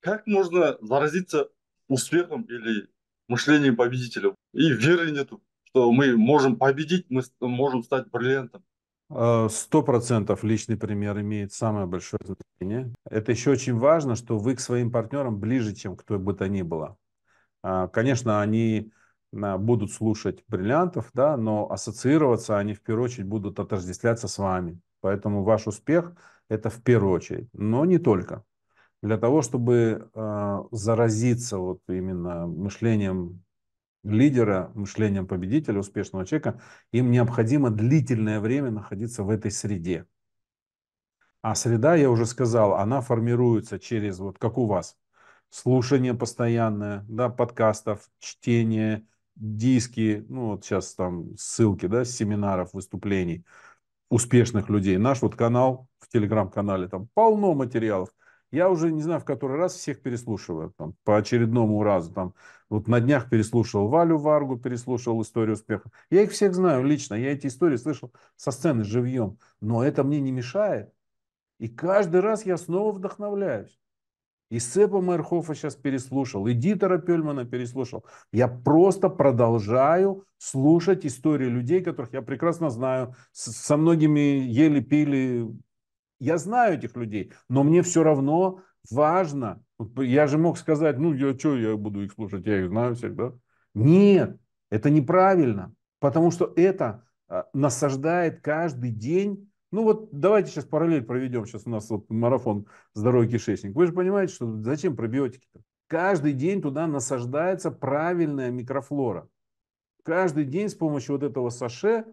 Как можно заразиться успехом или мышлением победителя? И веры нету, что мы можем победить, мы можем стать бриллиантом. Э, сто процентов личный пример имеет самое большое значение. Это еще очень важно, что вы к своим партнерам ближе, чем кто бы то ни было. Э, конечно, они э, будут слушать бриллиантов, да, но ассоциироваться они в первую очередь будут отождествляться с вами. Поэтому ваш успех – это в первую очередь, но не только для того, чтобы э, заразиться вот именно мышлением лидера, мышлением победителя, успешного человека, им необходимо длительное время находиться в этой среде. А среда, я уже сказал, она формируется через, вот как у вас, слушание постоянное, да, подкастов, чтение, диски, ну вот сейчас там ссылки, да, семинаров, выступлений успешных людей. Наш вот канал в телеграм-канале, там полно материалов. Я уже не знаю, в который раз всех переслушиваю. Там, по очередному разу. Там, вот на днях переслушал Валю Варгу, переслушал историю успеха. Я их всех знаю лично. Я эти истории слышал со сцены живьем. Но это мне не мешает. И каждый раз я снова вдохновляюсь. И Сепа Майерхофа сейчас переслушал, и Дитера Пельмана переслушал. Я просто продолжаю слушать истории людей, которых я прекрасно знаю. Со многими ели, пили, я знаю этих людей, но мне все равно важно. Я же мог сказать, ну, я что, я буду их слушать, я их знаю всех, да? Нет, это неправильно, потому что это а, насаждает каждый день ну вот давайте сейчас параллель проведем. Сейчас у нас вот марафон «Здоровый кишечник». Вы же понимаете, что зачем пробиотики-то? Каждый день туда насаждается правильная микрофлора. Каждый день с помощью вот этого саше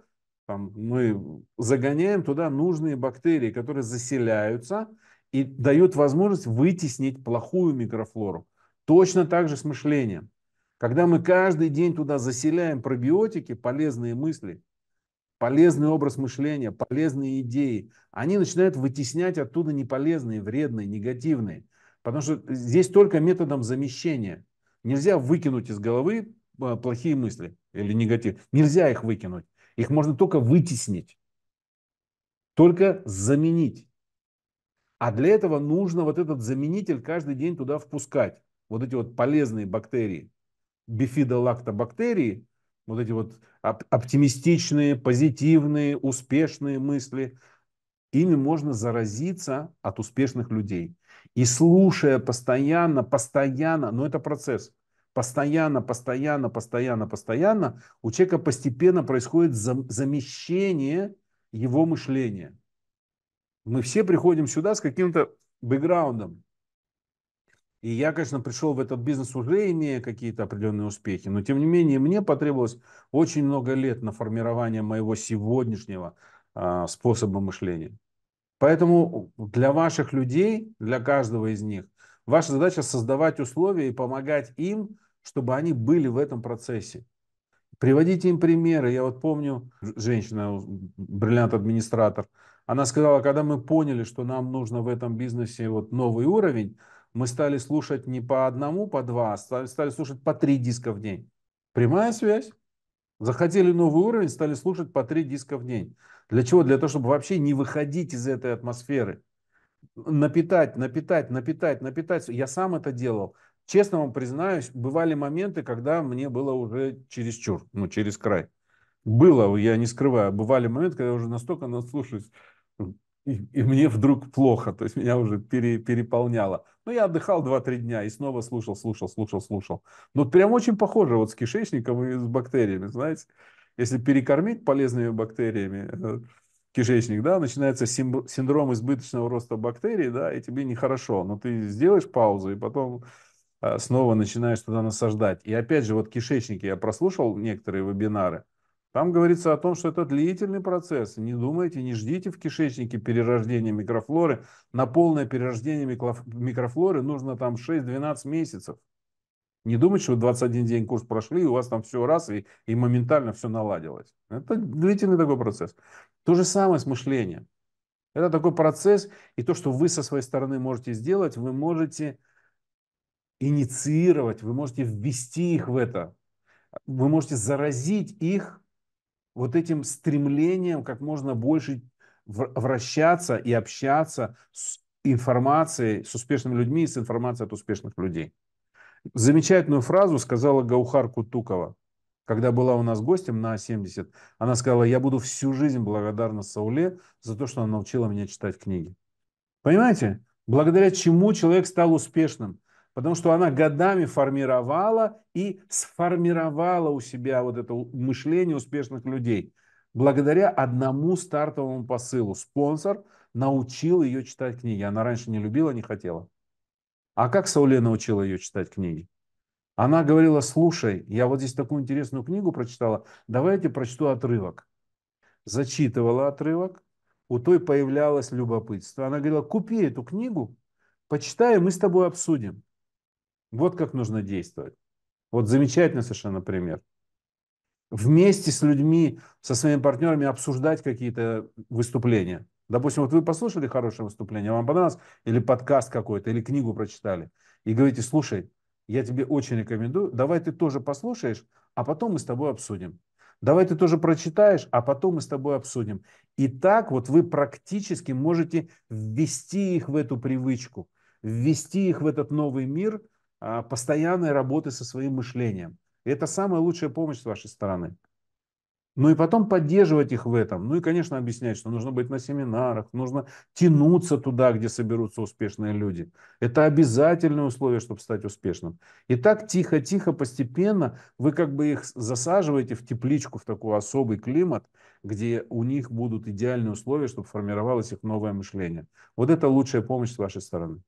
там, мы загоняем туда нужные бактерии, которые заселяются и дают возможность вытеснить плохую микрофлору. Точно так же с мышлением. Когда мы каждый день туда заселяем пробиотики, полезные мысли, полезный образ мышления, полезные идеи, они начинают вытеснять оттуда неполезные, вредные, негативные. Потому что здесь только методом замещения. Нельзя выкинуть из головы а, плохие мысли или негатив. Нельзя их выкинуть. Их можно только вытеснить, только заменить. А для этого нужно вот этот заменитель каждый день туда впускать. Вот эти вот полезные бактерии, бифидолактобактерии, вот эти вот оп- оптимистичные, позитивные, успешные мысли, ими можно заразиться от успешных людей. И слушая постоянно, постоянно, но это процесс – постоянно, постоянно, постоянно, постоянно, у человека постепенно происходит замещение его мышления. Мы все приходим сюда с каким-то бэкграундом. И я, конечно, пришел в этот бизнес уже имея какие-то определенные успехи, но тем не менее мне потребовалось очень много лет на формирование моего сегодняшнего а, способа мышления. Поэтому для ваших людей, для каждого из них, ваша задача создавать условия и помогать им чтобы они были в этом процессе. Приводите им примеры. Я вот помню, женщина, бриллиант-администратор, она сказала, когда мы поняли, что нам нужно в этом бизнесе вот новый уровень, мы стали слушать не по одному, по два, а стали, стали слушать по три диска в день. Прямая связь. Захотели новый уровень, стали слушать по три диска в день. Для чего? Для того, чтобы вообще не выходить из этой атмосферы. Напитать, напитать, напитать, напитать. Я сам это делал честно вам признаюсь, бывали моменты, когда мне было уже чересчур, ну, через край. Было, я не скрываю, бывали моменты, когда я уже настолько наслушаюсь, и, и мне вдруг плохо, то есть меня уже пере, переполняло. Но ну, я отдыхал 2-3 дня и снова слушал, слушал, слушал, слушал. Ну, прям очень похоже вот с кишечником и с бактериями, знаете. Если перекормить полезными бактериями э, кишечник, да, начинается синдром избыточного роста бактерий, да, и тебе нехорошо. Но ты сделаешь паузу, и потом а, снова начинаешь туда насаждать. И опять же, вот кишечники, я прослушал некоторые вебинары, там говорится о том, что это длительный процесс. Не думайте, не ждите в кишечнике перерождения микрофлоры. На полное перерождение микрофлоры нужно там 6-12 месяцев. Не думайте, что 21 день курс прошли, и у вас там все раз, и, и моментально все наладилось. Это длительный такой процесс. То же самое с мышлением. Это такой процесс, и то, что вы со своей стороны можете сделать, вы можете инициировать, вы можете ввести их в это, вы можете заразить их вот этим стремлением как можно больше вращаться и общаться с информацией, с успешными людьми и с информацией от успешных людей. Замечательную фразу сказала Гаухар Кутукова, когда была у нас гостем на 70. Она сказала, я буду всю жизнь благодарна Сауле за то, что она научила меня читать книги. Понимаете? Благодаря чему человек стал успешным – потому что она годами формировала и сформировала у себя вот это мышление успешных людей. Благодаря одному стартовому посылу спонсор научил ее читать книги. Она раньше не любила, не хотела. А как Сауле научила ее читать книги? Она говорила, слушай, я вот здесь такую интересную книгу прочитала, давайте прочту отрывок. Зачитывала отрывок, у той появлялось любопытство. Она говорила, купи эту книгу, почитай, и мы с тобой обсудим. Вот как нужно действовать. Вот замечательный совершенно пример. Вместе с людьми, со своими партнерами обсуждать какие-то выступления. Допустим, вот вы послушали хорошее выступление, вам понравилось, или подкаст какой-то, или книгу прочитали, и говорите, слушай, я тебе очень рекомендую, давай ты тоже послушаешь, а потом мы с тобой обсудим. Давай ты тоже прочитаешь, а потом мы с тобой обсудим. И так вот вы практически можете ввести их в эту привычку, ввести их в этот новый мир – а, постоянной работы со своим мышлением. это самая лучшая помощь с вашей стороны. Ну и потом поддерживать их в этом. Ну и, конечно, объяснять, что нужно быть на семинарах, нужно тянуться туда, где соберутся успешные люди. Это обязательное условие, чтобы стать успешным. И так тихо-тихо, постепенно вы как бы их засаживаете в тепличку, в такой особый климат, где у них будут идеальные условия, чтобы формировалось их новое мышление. Вот это лучшая помощь с вашей стороны.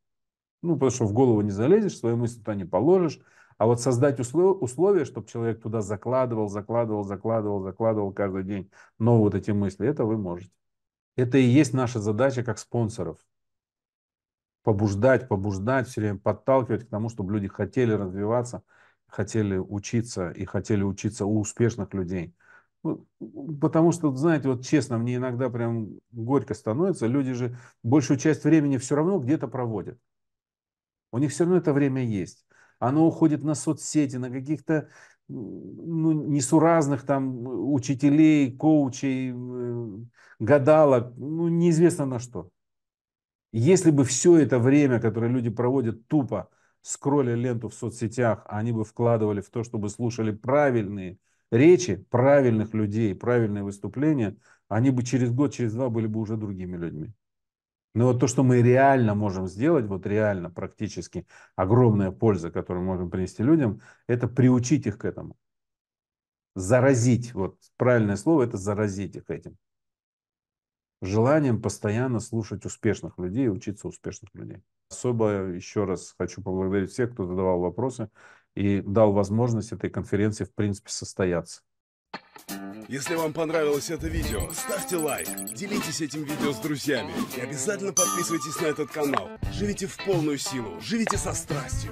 Ну, потому что в голову не залезешь, свои мысли туда не положишь. А вот создать услов, условия, чтобы человек туда закладывал, закладывал, закладывал, закладывал каждый день новые вот эти мысли, это вы можете. Это и есть наша задача как спонсоров. Побуждать, побуждать, все время подталкивать к тому, чтобы люди хотели развиваться, хотели учиться и хотели учиться у успешных людей. Ну, потому что, знаете, вот честно, мне иногда прям горько становится. Люди же большую часть времени все равно где-то проводят. У них все равно это время есть. Оно уходит на соцсети, на каких-то ну, несуразных там э, учителей, коучей, гадалок, ну, неизвестно на что. Если бы все это время, которое люди проводят тупо, скролля ленту в соцсетях, а они бы вкладывали в то, чтобы слушали правильные речи, правильных людей, правильные выступления, они бы через год, через два были бы уже другими людьми. Но вот то, что мы реально можем сделать, вот реально практически огромная польза, которую можем принести людям, это приучить их к этому. Заразить, вот правильное слово, это заразить их этим. Желанием постоянно слушать успешных людей и учиться успешных людей. Особо еще раз хочу поблагодарить всех, кто задавал вопросы и дал возможность этой конференции в принципе состояться. Если вам понравилось это видео, ставьте лайк, делитесь этим видео с друзьями и обязательно подписывайтесь на этот канал. Живите в полную силу, живите со страстью.